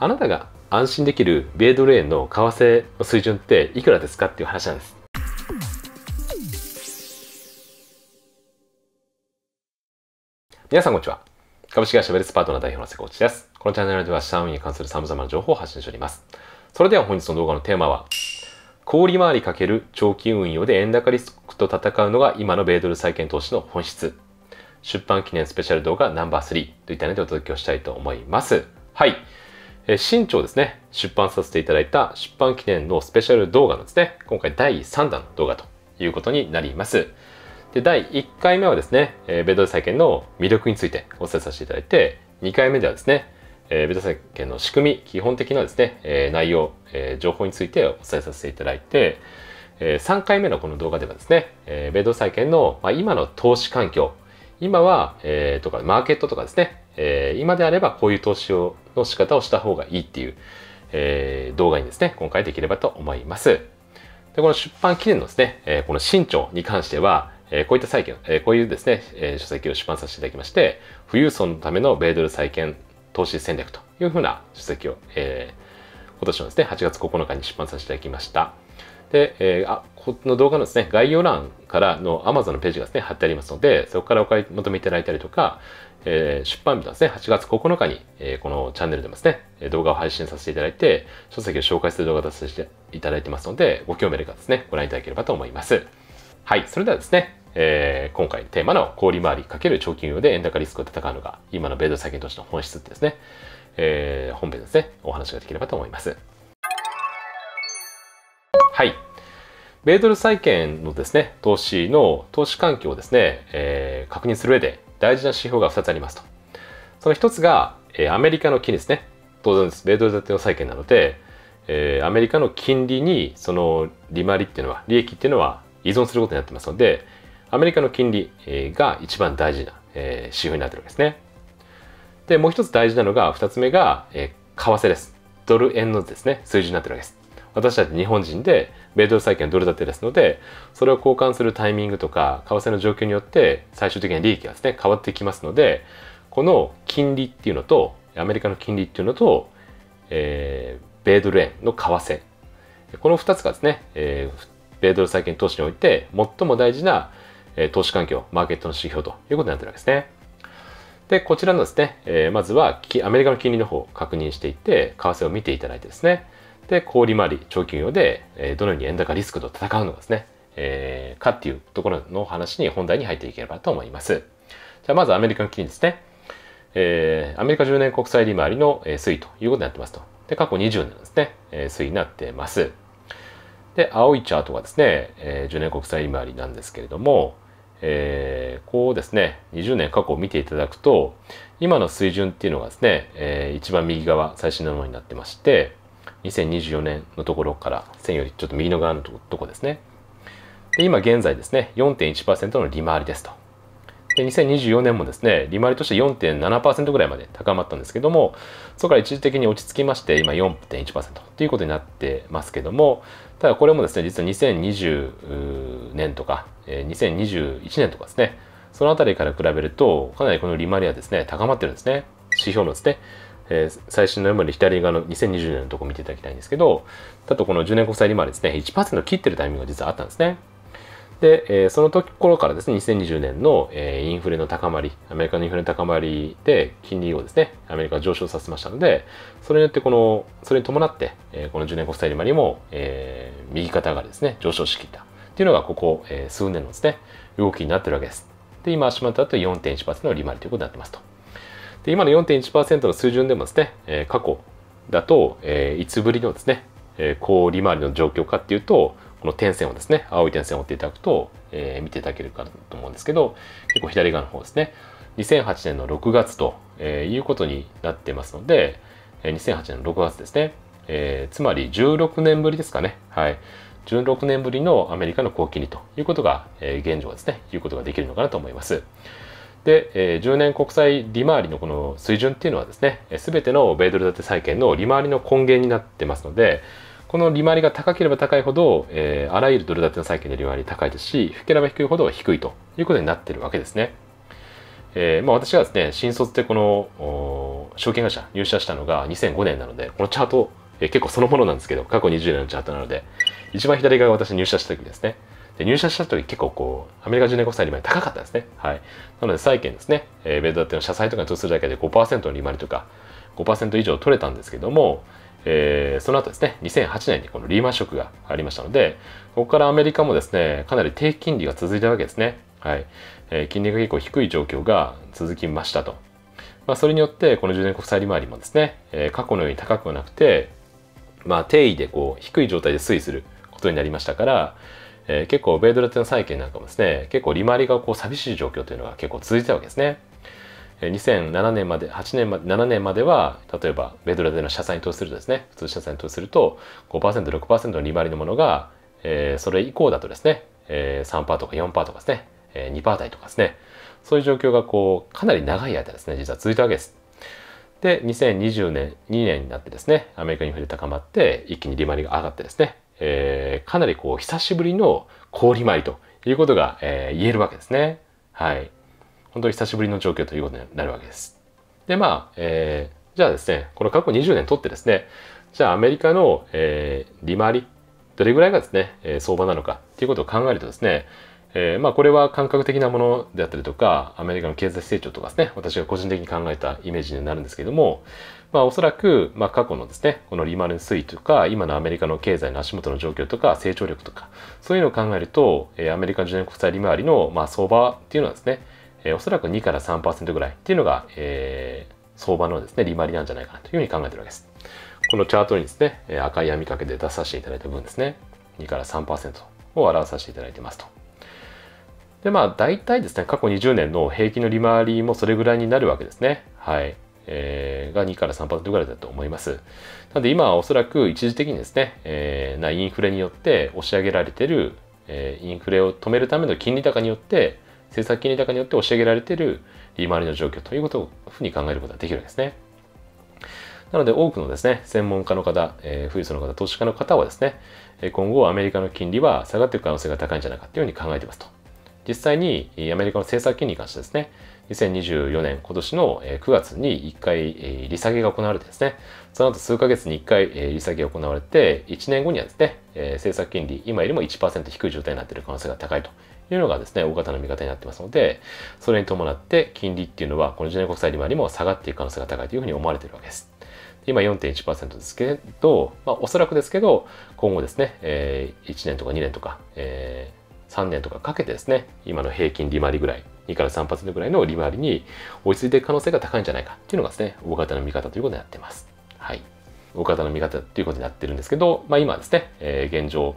あなたが安心できる米ドル円の為替の水準っていくらですかっていう話なんです。皆さんこんにちは。株式会社ベルスパートナー代表の瀬口です。このチャンネルでは資産運用に関する様々な情報を発信しております。それでは本日の動画のテーマは、小売回りかける長期運用で円高リスクと戦うのが今の米ドル債券投資の本質。出版記念スペシャル動画ナンバー3といったのでお届けをしたいと思います。はい。新潮ですね、出版させていただいた出版記念のスペシャル動画のですね、今回第3弾の動画ということになります。で、第1回目はですね、えベッド債券の魅力についてお伝えさせていただいて、2回目ではですね、えベッド債券の仕組み、基本的なですね、え内容、え情報についてお伝えさせていただいて、え3回目のこの動画ではですね、えベッド債券の、ま今の投資環境、今は、えー、とかマーケットとかですね、えー、今であればこういう投資をの仕方をした方がいいっていう、えー、動画にですね、今回できればと思います。で、この出版記念のですね、えー、この新潮に関しては、えー、こういった債券、えー、こういうですね、えー、書籍を出版させていただきまして、富裕層のための米ドル債券投資戦略というふうな書籍を、えー、今年のですね、8月9日に出版させていただきました。で、えー、あ、この動画のですね、概要欄からの Amazon のページがですね、貼ってありますので、そこからお買い求めいただいたりとか、えー、出版日のですね、8月9日に、えー、このチャンネルでですね、動画を配信させていただいて、書籍を紹介する動画を出させていただいてますので、ご興味ある方ですね、ご覧いただければと思います。はい、それではですね、えー、今回テーマの小売回り×長期運用で円高リスクを戦うのが、今の米ド債券投資の本質ってですね、えー、本編ですね、お話ができればと思います。はい。米ドル債券のですね、投資の投資環境をですね、えー、確認する上で、大事な指標が2つありますと。その1つが、えアメリカの金利ですね。当然です。米ドル建ての債券なので、えアメリカの金利にその利回りっていうのは、利益っていうのは依存することになってますので、アメリカの金利、えが一番大事な、え指標になってるわけですね。で、もう1つ大事なのが、2つ目が、え為替です。ドル円のですね、数字になってるわけです。私たち日本人で米ドル債券はドル建てですのでそれを交換するタイミングとか為替の状況によって最終的な利益がですね変わってきますのでこの金利っていうのとアメリカの金利っていうのと、えー、米ドル円の為替この2つがですね、えー、米ドル債券投資において最も大事な、えー、投資環境マーケットの指標ということになってるわけですね。で、こちらのですね、えー、まずはアメリカの金利の方を確認していって、為替を見ていただいてですね、で、小売回り、長期運用で、えどのように円高リスクと戦うのがですね、えー、かっていうところの話に本題に入っていければと思います。じゃあ、まずアメリカの金利ですね。えー、アメリカ10年国債利回りの推移ということになってますと。で、過去20年ですね、え推移になってます。で、青いチャートがですね、え10年国債利回りなんですけれども、えー、こうですね、20年過去を見ていただくと、今の水準っていうのがですね、えー、一番右側、最新のものになってまして、2024年のところから線よりちょっと右の側のとこですね。で、今現在ですね、4.1%の利回りですと。で、2024年もですね、利回りとして4.7%ぐらいまで高まったんですけども、そこから一時的に落ち着きまして、今4.1%ということになってますけども、ただこれもですね、実は2020年とか、2021年とかですね、そのあたりから比べると、かなりこの利回りはですね、高まってるんですね。指標のですね、えー、最新の読むより左側の2020年のとこ見ていただきたいんですけど、だとこの10年国債利回りですね、1%切ってるタイミングが実はあったんですね。で、えー、その時頃からですね、2020年の、えー、インフレの高まり、アメリカのインフレの高まりで、金利をですね、アメリカ上昇させましたので、それによってこの、それに伴って、えー、この10年国債利回りも、えー、右肩上がりですね、上昇しきったっていうのが、ここ、えー、数年のですね、動きになってるわけです。で、今、足元だと4.1%の利回りということになってますと。で今の4.1%の水準でもですね、え過去だと、えいつぶりのですね、え高利回りの状況かっていうと、この点線をですね、青い点線を追っていただくと、えー、見ていただけるかと思うんですけど、結構左側の方ですね、2008年の6月と、えー、いうことになってますので、2008年の6月ですね、えー、つまり16年ぶりですかね、はい、16年ぶりのアメリカの高金利ということが、え現状ですね、いうことができるのかなと思います。で、えー、10年国債利回りのこの水準っていうのはですね、すべての米ドル建て債券の利回りの根源になってますので、この利回りが高ければ高いほど、えー、あらゆるドル建ての債券の利回り高いですし、引ければ低いほど低いということになってるわけですね。えー、まあ、私がですね、新卒でこの証券会社入社したのが2005年なので、このチャート、えー、結構そのものなんですけど、過去20年のチャートなので、一番左側が私入社した時ですね。で入社した時結構こう、アメリカ10年国債利回り高かったんですね。はい。なので債券ですね、えー、米ドっての社債とかに投資するだけで5%の利回りとか、5%以上取れたんですけども、えー、その後ですね、2008年にこのリーマンショックがありましたので、ここからアメリカもですね、かなり低金利が続いたわけですね。はい。えー、金利が結構低い状況が続きましたと。まあ、それによって、この10年国債利回りもですね、えー、過去のように高くはなくて、まあ、定位でこう、低い状態で推移することになりましたから、えー、結構米ドル建債券なんかもですね結構利回りがこう寂しい状況というのが結構続いてたわけですね。2007年まで8年まで7年までは例えば米ドルでの社債に投資するとですね普通社債に投資すると 5%6% の利回りのものが、えー、それ以降だとですね、えー、3%とか4%とかですね、えー、2%台とかですねそういう状況がこうかなり長い間ですね実は続いたわけです。で2020年2年になってですねアメリカインフレ高まって一気に利回りが上がってですねえー、かなりこう久しぶりの氷舞ということが、えー、言えるわけですね。はい。本当に久しぶりの状況ということになるわけです。で、まあ、えー、じゃあですね、この過去20年とってですね、じゃあアメリカの、えー、利回り、どれぐらいがですね、え相場なのかっていうことを考えるとですね、えー、まあ、これは感覚的なものであったりとかアメリカの経済成長とかですね私が個人的に考えたイメージになるんですけども、まあ、おそらく、まあ、過去のですねこのリーマの推移とか今のアメリカの経済の足元の状況とか成長力とかそういうのを考えると、えー、アメリカ10年国債利回りの、まあ、相場っていうのはですね、えー、おそらく2から3%ぐらいっていうのが、えー、相場のですね利回りなんじゃないかなというふうに考えてるわけです。このチャートにですね赤い網掛けで出させていただいた分ですね2から3%を表させていただいてますと。でまあ大体ですね過去20年の平均の利回りもそれぐらいになるわけですね。はいえー、が2から3%ぐらいだと思います。なので今はおそらく一時的にですね、えー、なインフレによって押し上げられてる、えー、インフレを止めるための金利高によって政策金利高によって押し上げられてる利回りの状況ということをふうに考えることができるんですね。なので多くのですね、専門家の方、えー、富裕層の方、投資家の方はですね、今後アメリカの金利は下がっていく可能性が高いんじゃないかというふうに考えてますと。実際にアメリカの政策金利に関してですね、2024年、今年の9月に1回利下げが行われてですね、その後数ヶ月に1回利下げが行われて、1年後にはですね、政策金利、今よりも1%低い状態になっている可能性が高いというのがですね、大方の見方になってますので、それに伴って金利っていうのは、この10年国債利回りも下がっていく可能性が高いというふうに思われているわけです。今4.1%ですけど、まあ、おそらくですけど、今後ですね、1年とか2年とか、3年とかかけてですね、今の平均利回りぐらい、2から3%ぐらいの利回りに追いついていく可能性が高いんじゃないかっていうのがですね、大型の見方ということになってます。はい。大型の見方ということになってるんですけど、まあ今ですね、えー、現状、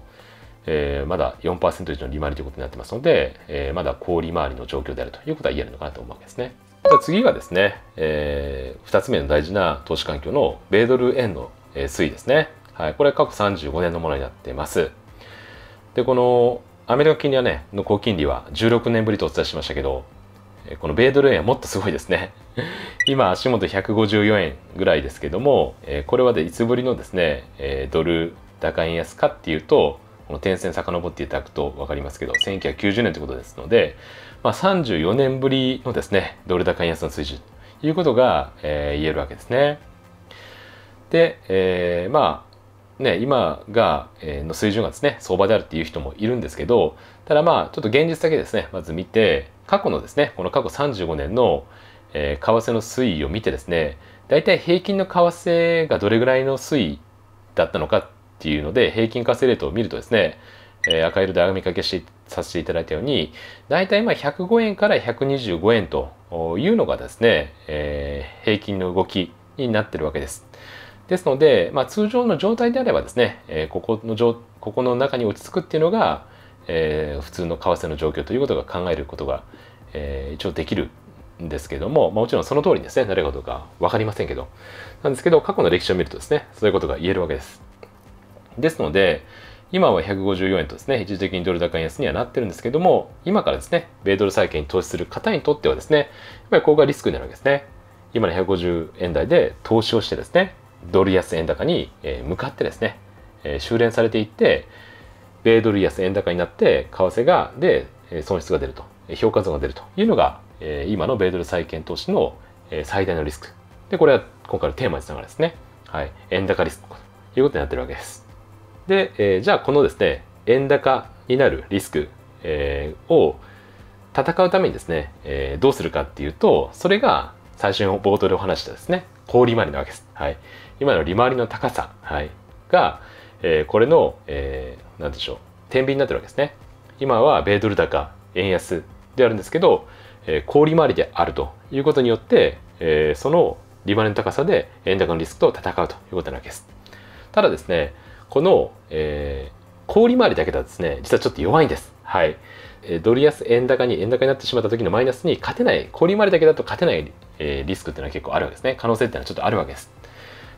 えー、まだ4%以上の利回りということになってますので、えー、まだ高利回りの状況であるということは言えるのかなと思うわけですね。じゃあ次がですね、えー、2つ目の大事な投資環境の米ドル円の推移ですね。はい、これは過去35年のものになっています。で、このアメリカ金利はね、の高金利は16年ぶりとお伝えしましたけど、この米ドル円はもっとすごいですね。今、足元154円ぐらいですけども、これはでいつぶりのですね、ドル高円安かっていうと、この点線遡っていただくと分かりますけど、1990年ということですので、まあ、34年ぶりのですね、ドル高円安の水準ということが、えー、言えるわけですね。で、えー、まあ、ね、今が、えー、の水準がですね、相場であるっていう人もいるんですけど、ただまあ、ちょっと現実だけですね、まず見て、過去のですね、この過去35年の、えー、為替の推移を見てですね、大体平均の為替がどれぐらいの推移だったのかっていうので、平均為替レートを見るとですね、えー、赤色で網掛かけしさせていただいたように、大体今105円から125円というのがですね、えー、平均の動きになってるわけです。ですので、まあ、通常の状態であればですね、えー、ここのここの中に落ち着くっていうのが、えー、普通の為替の状況ということが考えることが、えー、一応できるんですけども、まあ、もちろんその通りにですね誰がどうか分かりませんけどなんですけど過去の歴史を見るとですねそういうことが言えるわけですですので今は154円とですね一時的にドル高円安にはなってるんですけども今からですね米ドル債券に投資する方にとってはですねやっぱりここがリスクになるわけですね今の150円台で投資をしてですねドル安円高に向かってですね、修練されていって、米ドル安円高になって、為替が、で、損失が出ると、評価損が出るというのが、今の米ドル債券投資の最大のリスク。で、これは今回のテーマにつながるですね。はい。円高リスクということになってるわけです。で、えー、じゃあこのですね、円高になるリスク、えー、を戦うためにですね、えー、どうするかっていうと、それが最初に冒頭でお話したですね、氷回りなわけです。はい。今の利回りの高さ、はい、が、えー、これの、えー、なんでしょう天秤になってるわけですね今は米ドル高円安であるんですけど、えー、利回りであるということによって、えー、その利回りの高さで円高のリスクと戦うということなわけですただですねこの、えー、利回りだけだとですね実はちょっと弱いんですはいドル安円高に円高になってしまった時のマイナスに勝てない高利回りだけだと勝てないリスクっていうのは結構あるわけですね可能性っていうのはちょっとあるわけです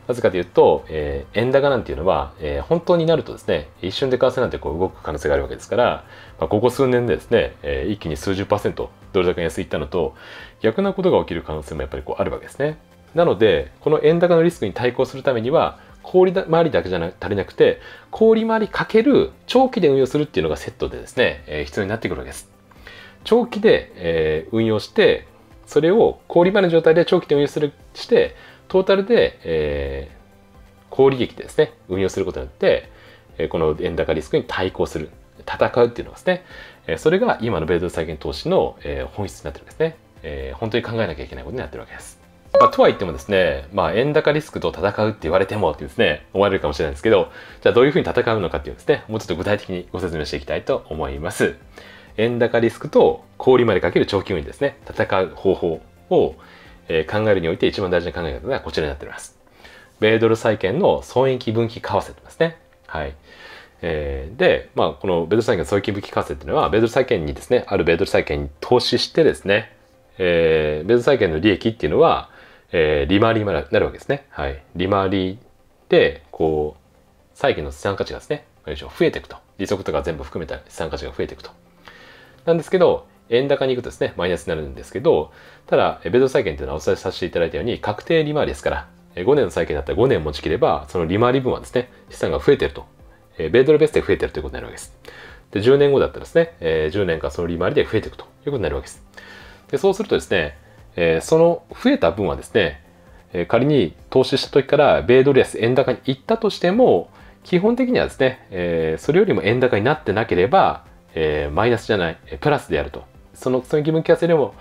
なぜかというと、えー、円高なんていうのは、えー、本当になるとですね、一瞬で為替なんてこう動く可能性があるわけですから、まあ、ここ数年でですね、えー、一気に数十パーセントドル高安いったのと、逆なことが起きる可能性もやっぱりこうあるわけですね。なので、この円高のリスクに対抗するためには、氷回りだけじゃな足りなくて、氷回りかける長期で運用するっていうのがセットでですね、えー、必要になってくるわけです。長期で、えー、運用して、それを氷回りの状態で長期で運用するして、トータルで、えー、高利益でですね、運用することによって、えこの円高リスクに対抗する、戦うっていうのがですね、えそれが今の米ドル債券投資の、え本質になってるんですね。えー、本当に考えなきゃいけないことになってるわけです。まあ、とは言ってもですね、まあ、円高リスクと戦うって言われてもってですね、思われるかもしれないんですけど、じゃあどういうふうに戦うのかっていうですね、もうちょっと具体的にご説明していきたいと思います。円高リスクと氷までかける長期運ですね、戦う方法を、えー、考えるにおいて一番大事な考え方がこちらになっております。米ドル債券の損益分岐為替ってますね。はい。えー、で、まあ、この米ドル債券の損益分岐為替っていうのは、米ドル債券にですね、ある米ドル債券に投資してですね、えー、米ドル債券の利益っていうのは、えー、利回りになるわけですね。はい。利回りで、こう、債券の資産価値がですね、増えていくと。利息とか全部含めた資産価値が増えていくと。なんですけど、円高に行くとですね、マイナスになるんですけど、ただ、米ド債券というのはお伝えさせていただいたように、確定利回りですから、5年の債券だったら5年持ち切れば、その利回り分はですね、資産が増えてると。米ドルベースで増えてるということになるわけです。で、10年後だったらですね、10年間その利回りで増えていくということになるわけです。で、そうするとですね、その増えた分はですね、仮に投資した時から米ドル安円高に行ったとしても、基本的にはですね、それよりも円高になってなければ、マイナスじゃない、プラスであるとそのその義務給付よりも、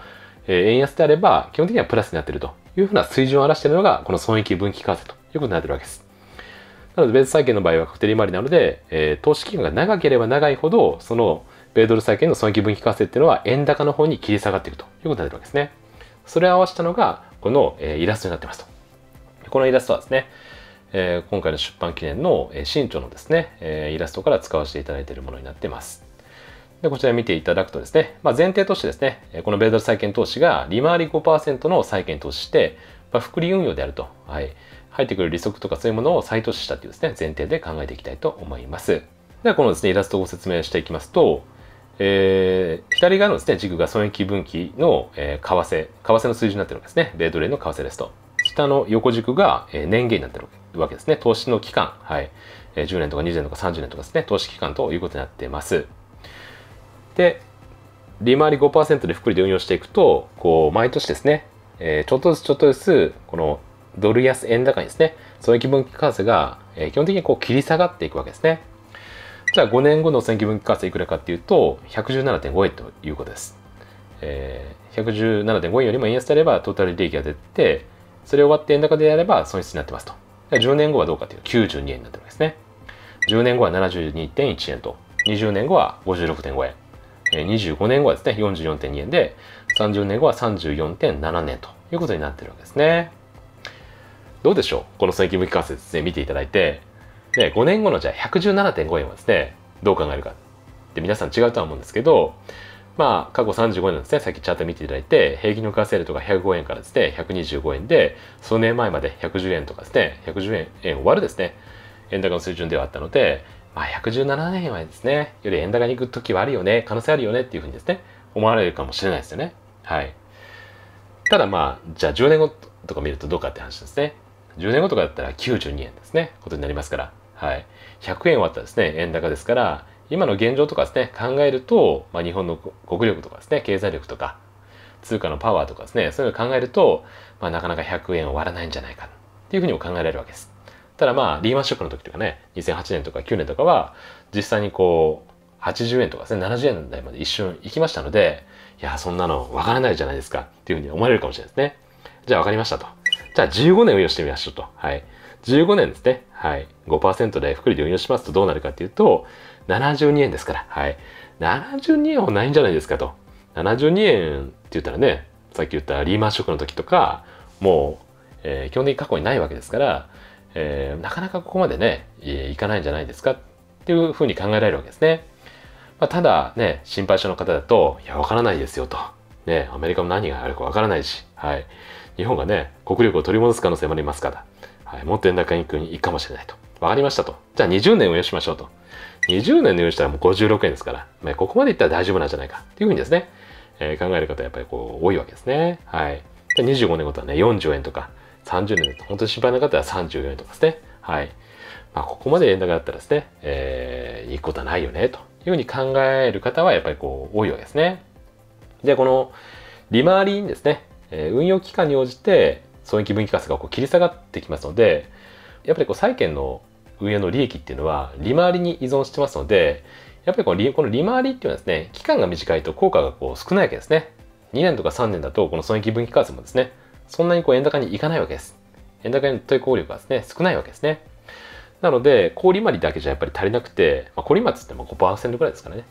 えー、円安であれば、基本的にはプラスになっているというふうな水準を表しているのが、この損益分岐為替ということになっているわけです。なので、米ドル債券の場合は確定利回りなので、えー、投資期間が長ければ長いほど、その米ドル債券の損益分岐為替っていうのは、円高の方に切り下がっていくということになっているわけですね。それを合わせたのが、この、えー、イラストになってますと。このイラストはですね、えー、今回の出版記念の、えー、新のですね、えー、イラストから使わせていただいているものになってます。で、こちら見ていただくとですね、まあ、前提としてですね、この米ドル債券投資が利回り5%の債券投資して、まあ、複利運用であると、はい、入ってくる利息とかそういうものを再投資したというですね、前提で考えていきたいと思います。では、このですね、イラストをご説明していきますと、えー、左側のですね、軸が損益分岐の、えー、為替、為替の水準になっているわけですね、米ドル円の為替ですと。下の横軸が、えー、年限になっているわけですね、投資の期間、はい、えー、10年とか20年とか30年とかですね、投資期間ということになっています。で、利回り5%で複利で運用していくと、こう、毎年ですね、えー、ちょっとずつちょっとずつ、このドル安円高にですね、損益分岐関数が、えー、基本的にこう切り下がっていくわけですね。じゃあ5年後の損益分岐関数いくらかっていうと、117.5円ということです。えー、117.5円よりも円安であればトータル利益が出て、それ終わって円高であれば損失になってますと。10年後はどうかというと92円になってるわけですね。10年後は72.1円と、20年後は56.5円。25年後はですね、44.2円で、30年後は34.7年ということになってるわけですね。どうでしょうこの損益向き関節ですね、見ていただいて、で、5年後のじゃあ117.5円はですね、どう考えるかって皆さん違うとは思うんですけど、まあ、過去35年ですね、さっきチャート見ていただいて、平均の稼いとか105円からですね、125円で、数年前まで110円とかですね、110円終割るですね、円高の水準ではあったので、まあ、117円はですね、より円高に行く時はあるよね、可能性あるよねっていうふうにですね、思われるかもしれないですよね。はい。ただまあ、じゃあ10年後とか見るとどうかって話ですね。10年後とかだったら92円ですね、ことになりますから。はい。100円割ったらですね、円高ですから、今の現状とかですね、考えると、まあ、日本の国力とかですね、経済力とか、通貨のパワーとかですね、そういうのを考えると、まあ、なかなか100円を割らないんじゃないかっていうふうにも考えられるわけです。ただまあリーマンショックの時とかね2008年とか9年とかは実際にこう80円とかですね70円台まで一瞬行きましたのでいやそんなの分からないじゃないですかっていうふうに思われるかもしれないですねじゃあ分かりましたとじゃあ15年運用してみましょうとはい15年ですねはい5%で福利で運用しますとどうなるかっていうと72円ですからはい72円はないんじゃないですかと72円って言ったらねさっき言ったリーマンショックの時とかもう、えー、基本的に過去にないわけですからえー、なかなかここまでね、えー、いかないんじゃないですかっていうふうに考えられるわけですね。まあ、ただね、心配性の方だと、いや、わからないですよと。ね、アメリカも何があるかわからないし、はい。日本がね、国力を取り戻す可能性もありますから、はい、もっと円高に行くいかもしれないと。わかりましたと。じゃあ20年運用しましょうと。20年運用したらもう56円ですから、まあ、ここまでいったら大丈夫なんじゃないかっていうふうにですね、えー、考える方やっぱりこう多いわけですね。はい。で25年ごとはね、40円とか、30年で、本当に心配な方は34円とかですね。はい。まあ、ここまで円高だったらですね、えー、いいことはないよね、というふうに考える方はやっぱりこう、多いわけですね。で、この、利回りにですね、え運用期間に応じて、損益分岐数がこう切り下がってきますので、やっぱりこう、債券の運営の利益っていうのは、利回りに依存してますので、やっぱりこの利この利回りっていうのはですね、期間が短いと効果がこう少ないわけですね。2年とか3年だと、この損益分岐数もですね、そんなにこう円高にいかないわけです。円高に抵抗力がですね、少ないわけですね。なので、氷利回りだけじゃやっぱり足りなくて、まあ、氷利回りっても5%ぐらいですからね。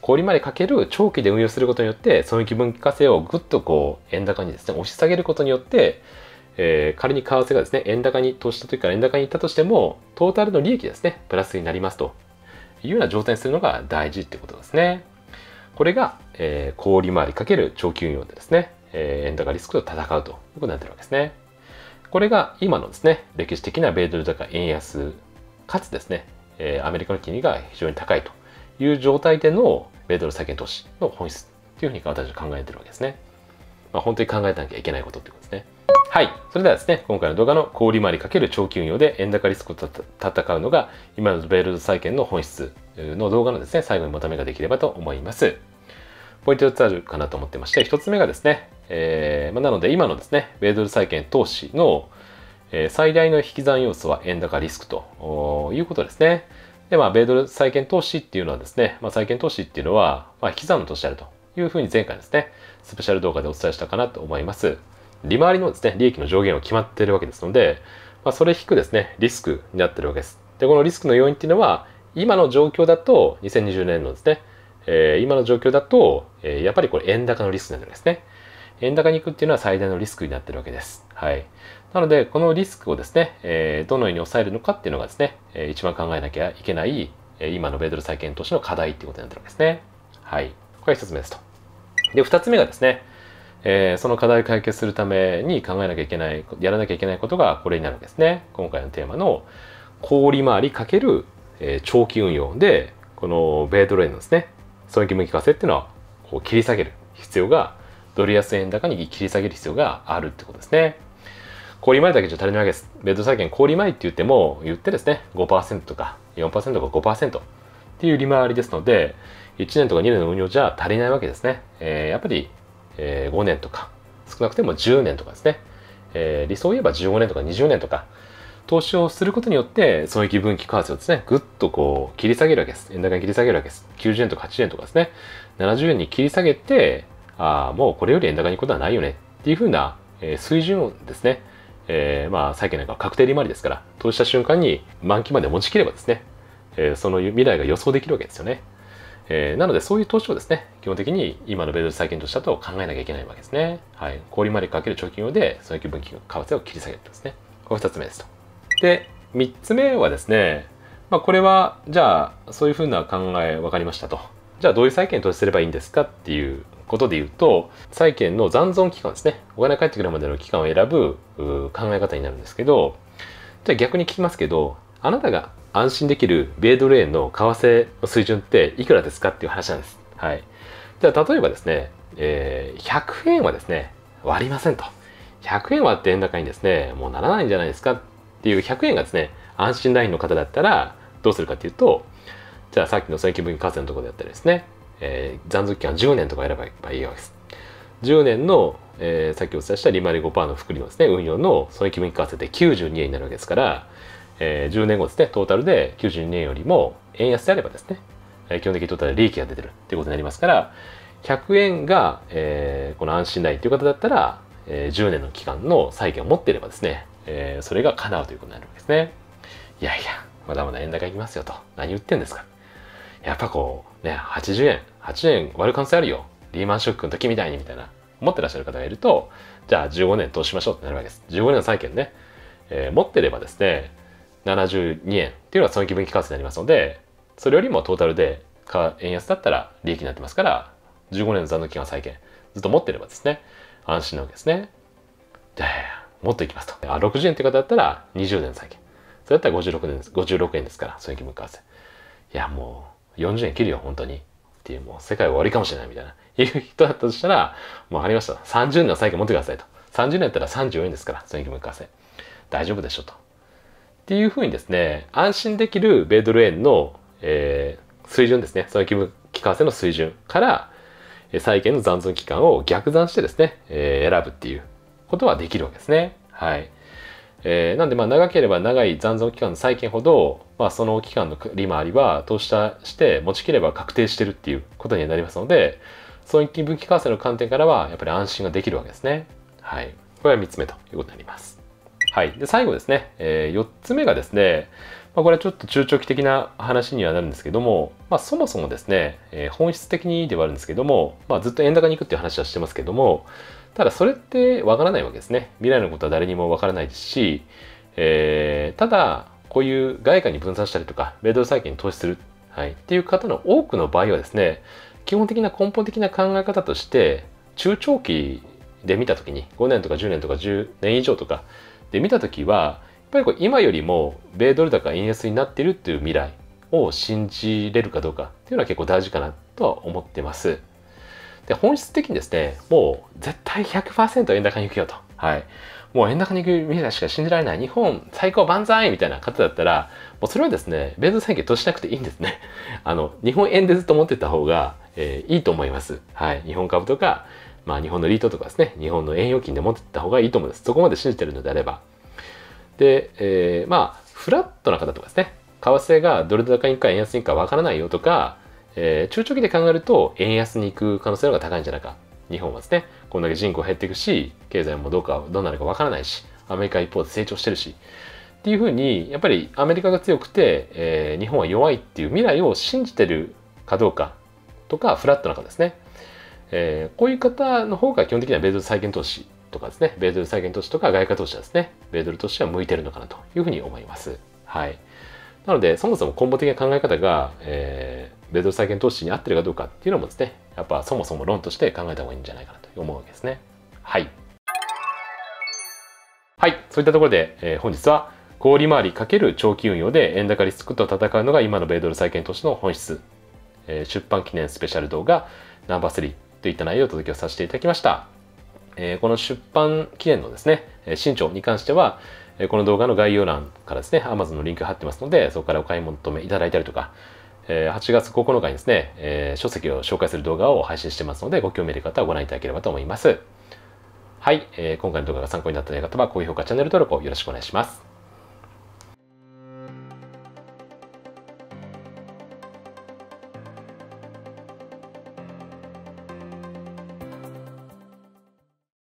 氷利回りかける長期で運用することによって、損益分岐稼をぐっとこう、円高にですね、押し下げることによって、えー、仮に為替がですね、円高に投資した時から円高に行ったとしても、トータルの利益ですね、プラスになりますというような状態にするのが大事ってことですね。これが、えー、氷回りかける長期運用でですね、えー、円高リスクと戦うということになってるわけですね。これが今のですね、歴史的な米ドル高円安、かつですね、えー、アメリカの金利が非常に高いという状態での米ドル債券投資の本質というふうに私は考えてるわけですね。まあ、本当に考えなきゃいけないことということですね。はい。それではですね、今回の動画の小売回り×長期運用で円高リスクと戦うのが今のベドル債券の本質の動画のですね、最後にまとめができればと思います。ポイント4つあるかなと思ってまして、1つ目がですね、えー、まあ、なので今のですね、米ドル債券投資の、えー、最大の引き算要素は円高リスクということですね。で、まあ、米ドル債券投資っていうのはですね、まあ、債券投資っていうのは、まあ、引き算の投資であるというふうに前回ですね、スペシャル動画でお伝えしたかなと思います。利回りのですね、利益の上限は決まっているわけですので、まあ、それ引くですね、リスクになってるわけです。で、このリスクの要因っていうのは、今の状況だと、2020年のですね、えー、今の状況だと、えー、やっぱりこれ円高のリスクなんですね。円高に行くっていうのは最大のリスクになってるわけです。はい。なので、このリスクをですね、えー、どのように抑えるのかっていうのがですね、えー、一番考えなきゃいけない、えー、今の米ドル債券投資の課題っていうことになってるわけですね。はい。これが1つ目ですと。で、2つ目がですね、えー、その課題を解決するために考えなきゃいけない、やらなきゃいけないことがこれになるわけですね。今回のテーマの、氷回りかける、えー、長期運用で、この米ドル円のですね、損益向き化成っていうのはこう切り下げる必要がドル安円高に切り下げる必要があるってことですね。氷前だけじゃ足りないわけです。ベッド債券氷前って言っても、言ってですね、5%とか4%か5%っていう利回りですので、1年とか2年の運用じゃ足りないわけですね。えー、やっぱり、えー、5年とか、少なくても10年とかですね。えー、理想を言えば15年とか20年とか、投資をすることによって、損益分岐為替をですね、ぐっとこう、切り下げるわけです。円高に切り下げるわけです。90円とか8円とかですね、70円に切り下げて、あもうこれより円高に行くことはないよねっていうふうな、え水準をですね、えー、まあ債券なんか確定利回りですから投資した瞬間に満期まで持ちきればですね、えー、その未来が予想できるわけですよね、えー、なのでそういう投資をですね基本的に今の米ドル債券としたと考えなきゃいけないわけですねはい氷までかける貯金用で損益分岐為替を切り下げるんですねこれ2つ目ですとで3つ目はですねまあ、これはじゃあそういうふうな考え分かりましたとじゃあどういう債券に投資すればいいんですかっていうことで言うと、債券の残存期間ですね。お金が返ってくるまでの期間を選ぶ考え方になるんですけど、じゃあ逆に聞きますけど、あなたが安心できる米ドル円の為替の水準っていくらですかっていう話なんです。はい。じゃあ例えばですね、えー、100円はですね、割りませんと。100円割って円高にですね、もうならないんじゃないですかっていう100円がですね、安心ラインの方だったらどうするかっていうと、じゃあさっきの債券分割税のところであったりですね、えー、残属期間10年とかやればいいわけです。10年の、えー、さっきお伝えした利回り5%の複利のですね、運用の損益分岐合わせて92円になるわけですから、えー、10年後ですね、トータルで92円よりも円安であればですね、えー、基本的にトータルで利益が出てるっていうことになりますから、100円が、えー、この安心ないっという方だったら、えー、10年の期間の債券を持っていればですね、えー、それが叶うということになるわけですね。いやいや、まだまだ円高いきますよと。何言ってんですか。やっぱこうね80円8円割る可能性あるよリーマンショックの時みたいにみたいな持ってらっしゃる方がいるとじゃあ15年投資しましょうってなるわけです15年の債券ね、えー、持ってればですね72円っていうのは損益分岐為替になりますのでそれよりもトータルで円安だったら利益になってますから15年の残の期間債券ずっと持ってればですね安心なわけですねじゃあ、もっといきますとあ60円っていう方だったら20年債券それだったら56年です56円ですから損益分岐為替いやもう40円切るよ、本当に。っていう、もう世界終わりかもしれないみたいな、いう人だったとしたら、もうありました。30年の債券持ってくださいと。30年やったら34円ですから、債の義務課税。大丈夫でしょと。っていうふうにですね、安心できる米ドル円の、えー、水準ですね、債の義務課税の水準から、債券の残存期間を逆算してですね、えー、選ぶっていうことはできるわけですね。はい。えー、なんでまあ長ければ長い残存期間の債券ほど、まあ、その期間の利回りは投資して持ちきれば確定してるっていうことになりますので損益分岐為替の観点からはやっぱり安心ができるわけですね。はい、これは3つ目ということになります。はい、で最後ですね、えー、4つ目がですね、まあ、これはちょっと中長期的な話にはなるんですけども、まあ、そもそもですね、えー、本質的にではあるんですけども、まあ、ずっと円高に行くっていう話はしてますけどもただそれってわからないわけですね。未来のことは誰にもわからないですし、えー、ただ、こういう外貨に分散したりとか、米ドル債券に投資する、はい、っていう方の多くの場合はですね、基本的な根本的な考え方として、中長期で見た時に、5年とか10年とか10年以上とかで見た時は、やっぱりこう今よりも米ドル高円安になってるっていう未来を信じれるかどうかっていうのは結構大事かなとは思ってます。で、本質的にですね、もう絶対100%円高に行くよと。はい。もう円高に行く未来しか信じられない。日本最高万歳みたいな方だったら、もうそれはですね、米ドル債券としなくていいんですね。あの、日本円でずっと持ってた方が、えー、いいと思います。はい。日本株とか、まあ日本のリートとかですね、日本の円預金で持ってた方がいいと思うんです。そこまで信じてるのであれば。で、えー、まあ、フラットな方とかですね、為替がどれだけいいか円安いかわからないよとか、えー、中長期で考えると円安に行く可能性の方が高いんじゃないか。日本はですね、こんだけ人口減っていくし、経済もどうか、どうなるかわからないし、アメリカ一方で成長してるし、っていうふうに、やっぱりアメリカが強くて、えー、日本は弱いっていう未来を信じてるかどうかとか、フラットな方ですね。えー、こういう方の方が基本的には米ドル再建投資とかですね、米ドル再建投資とか外貨投資はですね、米ドル投資は向いてるのかなというふうに思います。はい。なので、そもそも根本的な考え方が、えー、米ドル債券投資に合ってるかどうかっていうのもですね、やっぱそもそも論として考えた方がいいんじゃないかなと思うわけですね。はい。はい、そういったところで、えー、本日は小売回り×長期運用で円高リスクと戦うのが今の米ドル債券投資の本質、えー、出版記念スペシャル動画ナンバー3といった内容をお届けをさせていただきました。えー、この出版記念のですね、新潮に関しては、この動画の概要欄からですね、Amazon のリンク貼ってますので、そこからお買い求めいただいたりとか、え8月9日にですね、え書籍を紹介する動画を配信してますので、ご興味ある方はご覧いただければと思います。はい、え今回の動画が参考になった方は高評価、チャンネル登録をよろしくお願いします。